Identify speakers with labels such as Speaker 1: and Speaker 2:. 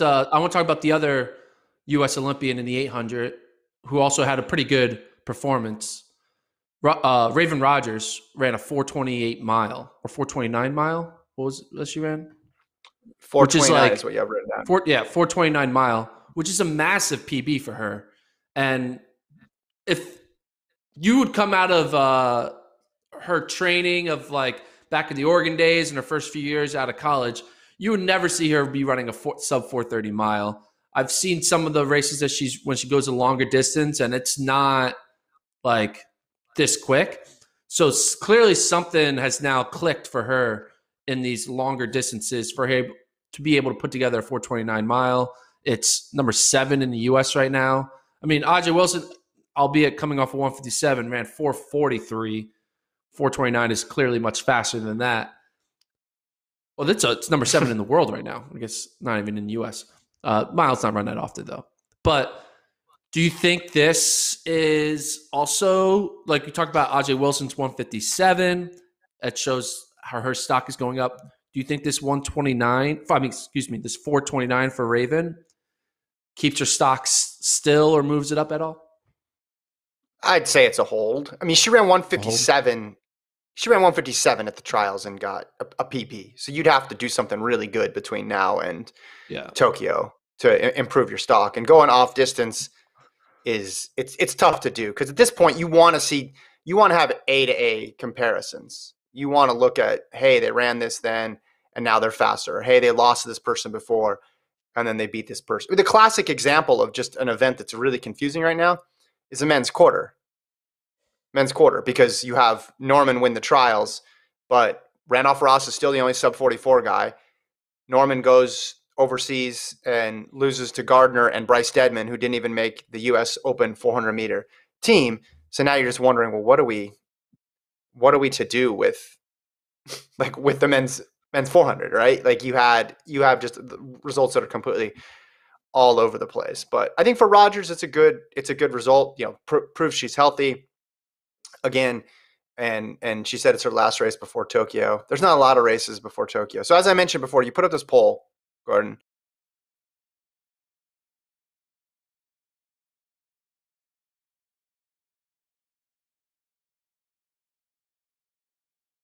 Speaker 1: uh, I want to talk about the other U.S. Olympian in the 800 who also had a pretty good performance. Uh, Raven Rogers ran a 428 mile or 429 mile. What was that she ran? 429 is, like, is, what you have written down. Four, yeah, 429 mile, which is a massive PB for her. And if you would come out of uh, her training of like back in the Oregon days and her first few years out of college – you would never see her be running a four, sub 430 mile. I've seen some of the races that she's when she goes a longer distance, and it's not like this quick. So clearly, something has now clicked for her in these longer distances for her to be able to put together a 429 mile. It's number seven in the U.S. right now. I mean, Aj Wilson, albeit coming off of 157, ran 443. 429 is clearly much faster than that. Well, that's a, it's number seven in the world right now. I guess not even in the U.S. Uh, Miles not run that often though. But do you think this is also like you talked about A.J. Wilson's 157? That shows how her stock is going up. Do you think this 129? I mean, excuse me, this 429 for Raven keeps her stocks still or moves it up at all?
Speaker 2: I'd say it's a hold. I mean, she ran 157 she ran 157 at the trials and got a, a, PP. So you'd have to do something really good between now and yeah. Tokyo to I- improve your stock. And going off distance is it's it's tough to do because at this point you want to see you want to have A to A comparisons. You want to look at hey they ran this then and now they're faster. Hey they lost to this person before and then they beat this person. The classic example of just an event that's really confusing right now is the men's quarter men's quarter because you have Norman win the trials, but Randolph Ross is still the only sub 44 guy. Norman goes overseas and loses to Gardner and Bryce Deadman, who didn't even make the U.S. Open 400 meter team. So now you're just wondering, well, what are we, what are we to do with, like with the men's men's 400, right? Like you had you have just results that are completely all over the place. But I think for Rogers, it's a good it's a good result. You know, pr- proves she's healthy again, and and she said it's her last race before Tokyo. There's not a lot of races before Tokyo. So as I mentioned before, you put up this poll, Gordon,